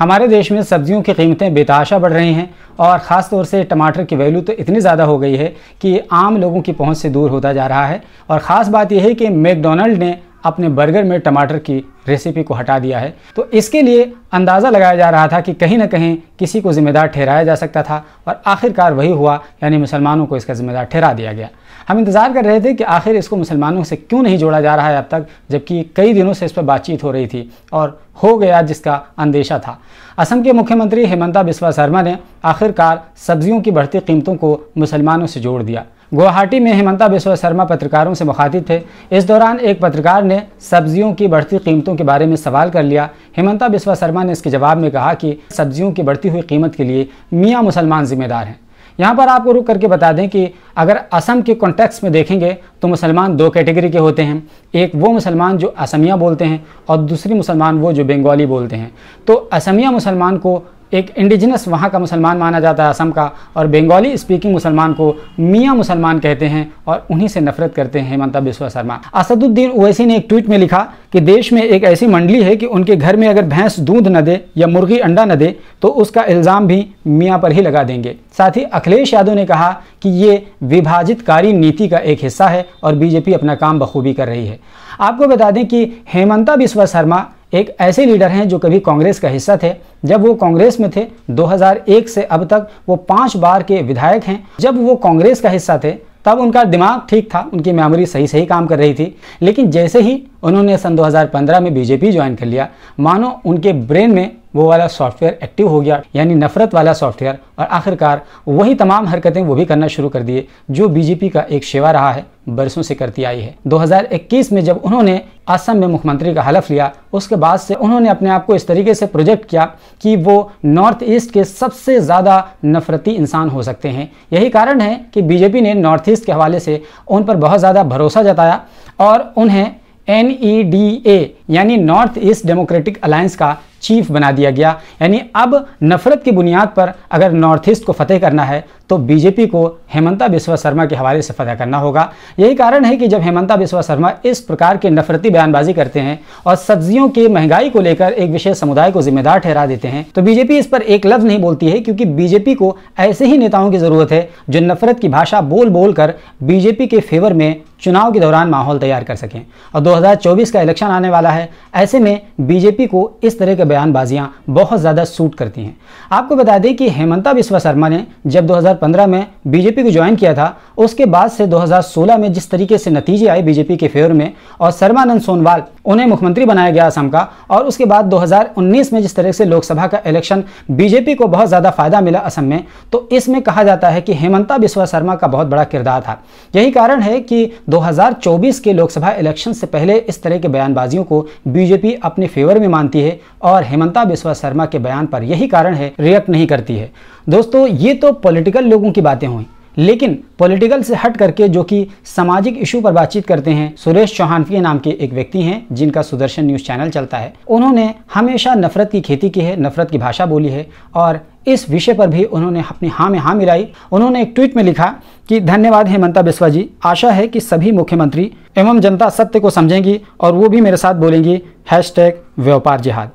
हमारे देश में सब्जियों की कीमतें बेताशा बढ़ रही हैं और ख़ास तौर से टमाटर की वैल्यू तो इतनी ज़्यादा हो गई है कि आम लोगों की पहुंच से दूर होता जा रहा है और ख़ास बात यह है कि मैकडोनल्ड ने अपने बर्गर में टमाटर की रेसिपी को हटा दिया है तो इसके लिए अंदाज़ा लगाया जा रहा था कि कहीं ना कहीं किसी को ज़िम्मेदार ठहराया जा सकता था और आखिरकार वही हुआ यानी मुसलमानों को इसका ज़िम्मेदार ठहरा दिया गया हम इंतज़ार कर रहे थे कि आखिर इसको मुसलमानों से क्यों नहीं जोड़ा जा रहा है अब तक जबकि कई दिनों से इस पर बातचीत हो रही थी और हो गया जिसका अंदेशा था असम के मुख्यमंत्री हेमंता बिस्वा शर्मा ने आखिरकार सब्जियों की बढ़ती कीमतों को मुसलमानों से जोड़ दिया गुवाहाटी में हेमंता बिस्वा शर्मा पत्रकारों से मुखातिब थे इस दौरान एक पत्रकार ने सब्जियों की बढ़ती कीमतों के बारे में सवाल कर लिया हेमंता बिस्वा शर्मा ने इसके जवाब में कहा कि सब्जियों की बढ़ती हुई कीमत के लिए मियाँ मुसलमान जिम्मेदार हैं यहाँ पर आपको रुक करके बता दें कि अगर असम के कॉन्टेक्स्ट में देखेंगे तो मुसलमान दो कैटेगरी के होते हैं एक वो मुसलमान जो असमिया बोलते हैं और दूसरी मुसलमान वो जो बंगाली बोलते हैं तो असमिया मुसलमान को एक इंडिजिनस वहाँ का मुसलमान माना जाता है असम का और बंगाली स्पीकिंग मुसलमान को मियाँ मुसलमान कहते हैं और उन्हीं से नफरत करते हैं हेमंता बिस्वा शर्मा असदुद्दीन ओवैसी ने एक ट्वीट में लिखा कि देश में एक ऐसी मंडली है कि उनके घर में अगर भैंस दूध न दे या मुर्गी अंडा न दे तो उसका इल्ज़ाम भी मियाँ पर ही लगा देंगे साथ ही अखिलेश यादव ने कहा कि ये विभाजितकारी नीति का एक हिस्सा है और बीजेपी अपना काम बखूबी कर रही है आपको बता दें कि हेमंता बिस्वा शर्मा एक ऐसे लीडर हैं जो कभी कांग्रेस का हिस्सा थे जब वो कांग्रेस में थे 2001 से अब तक वो पांच बार के विधायक हैं जब वो कांग्रेस का हिस्सा थे तब उनका दिमाग ठीक था उनकी मेमोरी सही सही काम कर रही थी लेकिन जैसे ही उन्होंने सन 2015 में बीजेपी ज्वाइन कर लिया मानो उनके ब्रेन में वो वाला सॉफ्टवेयर एक्टिव हो गया यानी नफरत वाला सॉफ्टवेयर और आखिरकार वही तमाम हरकतें वो भी करना शुरू कर दिए जो बीजेपी का एक शेवा रहा है बरसों से करती आई है 2021 में जब उन्होंने असम में मुख्यमंत्री का हलफ लिया उसके बाद से उन्होंने अपने आप को इस तरीके से प्रोजेक्ट किया कि वो नॉर्थ ईस्ट के सबसे ज़्यादा नफरती इंसान हो सकते हैं यही कारण है कि बीजेपी ने नॉर्थ ईस्ट के हवाले से उन पर बहुत ज़्यादा भरोसा जताया और उन्हें एन e यानी नॉर्थ ईस्ट डेमोक्रेटिक अलायंस का चीफ बना दिया गया यानी अब नफरत की बुनियाद पर अगर नॉर्थ ईस्ट को फतेह करना है तो बीजेपी को हेमंता बिश्वा शर्मा के हवाले से फतह करना होगा यही कारण है कि जब हेमंता बिश्वा शर्मा इस प्रकार के नफरती बयानबाजी करते हैं और सब्जियों की महंगाई को लेकर एक विशेष समुदाय को जिम्मेदार ठहरा देते हैं तो बीजेपी इस पर एक लफ्ज नहीं बोलती है क्योंकि बीजेपी को ऐसे ही नेताओं की जरूरत है जो नफरत की भाषा बोल बोल कर बीजेपी के फेवर में चुनाव के दौरान माहौल तैयार कर सकें और 2024 का इलेक्शन आने वाला है ऐसे में बीजेपी को इस तरह के बयानबाजियां बहुत ज़्यादा सूट करती हैं आपको बता दें कि हेमंता बिश्वा शर्मा ने जब 2015 में बीजेपी को ज्वाइन किया था उसके बाद से 2016 में जिस तरीके से नतीजे आए बीजेपी के फेवर में और सर्वानंद सोनवाल उन्हें मुख्यमंत्री बनाया गया असम का और उसके बाद 2019 में जिस तरह से लोकसभा का इलेक्शन बीजेपी को बहुत ज़्यादा फायदा मिला असम में तो इसमें कहा जाता है कि हेमंता बिस्वा शर्मा का बहुत बड़ा किरदार था यही कारण है कि 2024 के लोकसभा इलेक्शन से पहले इस तरह के बयानबाजियों को बीजेपी अपने फेवर में मानती है और हेमंता बिस्वा शर्मा के बयान पर यही कारण है रिएक्ट नहीं करती है दोस्तों ये तो पॉलिटिकल लोगों की बातें हुई लेकिन पॉलिटिकल से हट करके जो कि सामाजिक इशू पर बातचीत करते हैं सुरेश के नाम के एक व्यक्ति हैं जिनका सुदर्शन न्यूज़ चैनल चलता है उन्होंने हमेशा नफरत की खेती की है नफरत की भाषा बोली है और इस विषय पर भी उन्होंने अपनी हाँ में हाँ मिलाई उन्होंने एक ट्वीट में लिखा कि धन्यवाद हेमंता बिस्वा जी आशा है कि सभी मुख्यमंत्री एवं जनता सत्य को समझेंगी और वो भी मेरे साथ बोलेंगी हैश व्यापार जिहाद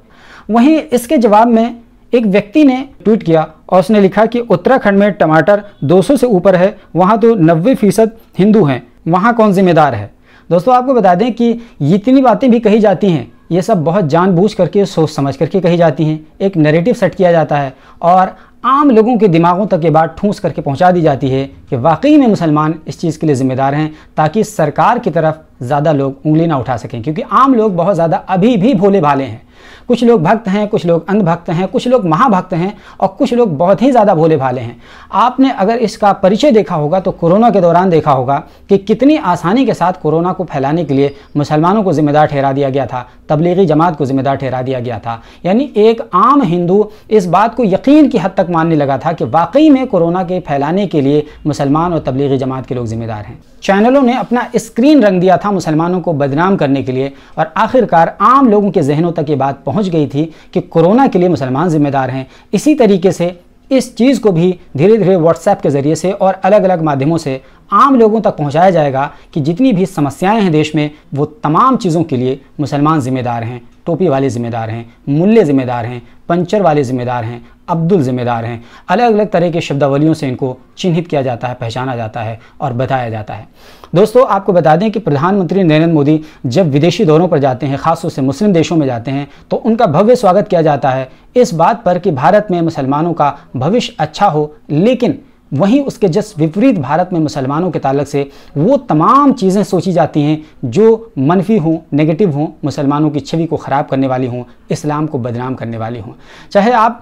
वहीं इसके जवाब में एक व्यक्ति ने ट्वीट किया और उसने लिखा कि उत्तराखंड में टमाटर 200 से ऊपर है वहाँ तो नब्बे फीसद हिंदू हैं वहाँ कौन जिम्मेदार है दोस्तों आपको बता दें कि इतनी बातें भी कही जाती हैं ये सब बहुत जानबूझ करके सोच समझ करके कही जाती हैं एक नेगेटिव सेट किया जाता है और आम लोगों के दिमागों तक ये बात ठूंस करके पहुंचा दी जाती है कि वाकई में मुसलमान इस चीज़ के लिए ज़िम्मेदार हैं ताकि सरकार की तरफ ज़्यादा लोग उंगली ना उठा सकें क्योंकि आम लोग बहुत ज़्यादा अभी भी भोले भाले हैं कुछ लोग भक्त हैं कुछ लोग अंधभक्त हैं कुछ लोग महाभक्त हैं और कुछ लोग बहुत ही ज़्यादा भोले भाले हैं आपने अगर इसका परिचय देखा होगा तो कोरोना के दौरान देखा होगा कि कितनी आसानी के साथ कोरोना को फैलाने के लिए मुसलमानों को ज़िम्मेदार ठहरा दिया गया था तबलीगी जमात को ज़िम्मेदार ठहरा दिया गया था यानी एक आम हिंदू इस बात को यकीन की हद तक मानने लगा था कि वाकई में कोरोना के फैलाने के लिए मुसलमान और तबलीगी जमात के लोग ज़िम्मेदार हैं चैनलों ने अपना स्क्रीन रंग दिया था मुसलमानों को बदनाम करने के लिए और आखिरकार आम लोगों के जहनों तक ये बात बात पहुंच गई थी कि कोरोना के लिए मुसलमान जिम्मेदार हैं इसी तरीके से इस चीज़ को भी धीरे धीरे व्हाट्सएप के ज़रिए से और अलग अलग माध्यमों से आम लोगों तक पहुंचाया जाएगा कि जितनी भी समस्याएं हैं देश में वो तमाम चीज़ों के लिए मुसलमान ज़िम्मेदार हैं टोपी वाले ज़िम्मेदार हैं मूल्य ज़िम्मेदार हैं पंचर वाले ज़िम्मेदार हैं अब्दुल ज़िम्मेदार हैं अलग अलग तरह के शब्दावलियों से इनको चिन्हित किया जाता है पहचाना जाता है और बताया जाता है दोस्तों आपको बता दें कि प्रधानमंत्री नरेंद्र मोदी जब विदेशी दौरों पर जाते हैं खासतौर से मुस्लिम देशों में जाते हैं तो उनका भव्य स्वागत किया जाता है इस बात पर कि भारत में मुसलमानों का भविष्य अच्छा हो लेकिन वहीं उसके जस विपरीत भारत में मुसलमानों के ताल्लक से वो तमाम चीज़ें सोची जाती हैं जो मनफी हों नेगेटिव हों मुसलमानों की छवि को ख़राब करने वाली हों इस्लाम को बदनाम करने वाली हों चाहे आप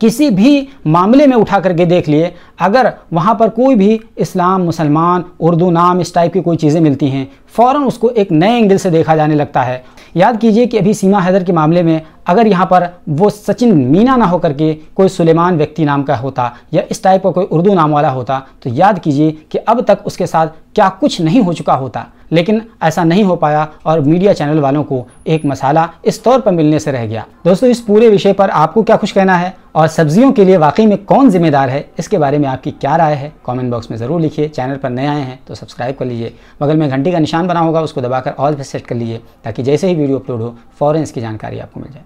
किसी भी मामले में उठा करके देख लिए अगर वहाँ पर कोई भी इस्लाम मुसलमान उर्दू नाम इस टाइप की कोई चीज़ें मिलती हैं फ़ौरन उसको एक नए एंगल से देखा जाने लगता है याद कीजिए कि अभी सीमा हैदर के मामले में अगर यहाँ पर वो सचिन मीना ना होकर के कोई सुलेमान व्यक्ति नाम का होता या इस टाइप का को कोई उर्दू नाम वाला होता तो याद कीजिए कि अब तक उसके साथ क्या कुछ नहीं हो चुका होता लेकिन ऐसा नहीं हो पाया और मीडिया चैनल वालों को एक मसाला इस तौर पर मिलने से रह गया दोस्तों इस पूरे विषय पर आपको क्या कुछ कहना है और सब्जियों के लिए वाकई में कौन जिम्मेदार है इसके बारे में आपकी क्या राय है कॉमेंट बॉक्स में ज़रूर लिखिए चैनल पर नए आए हैं तो सब्सक्राइब कर लीजिए बगल में घंटी का निशान बना होगा उसको दबाकर ऑल पर सेट कर लीजिए ताकि जैसे ही वीडियो अपलोड हो फ़ौरन इसकी जानकारी आपको मिल जाए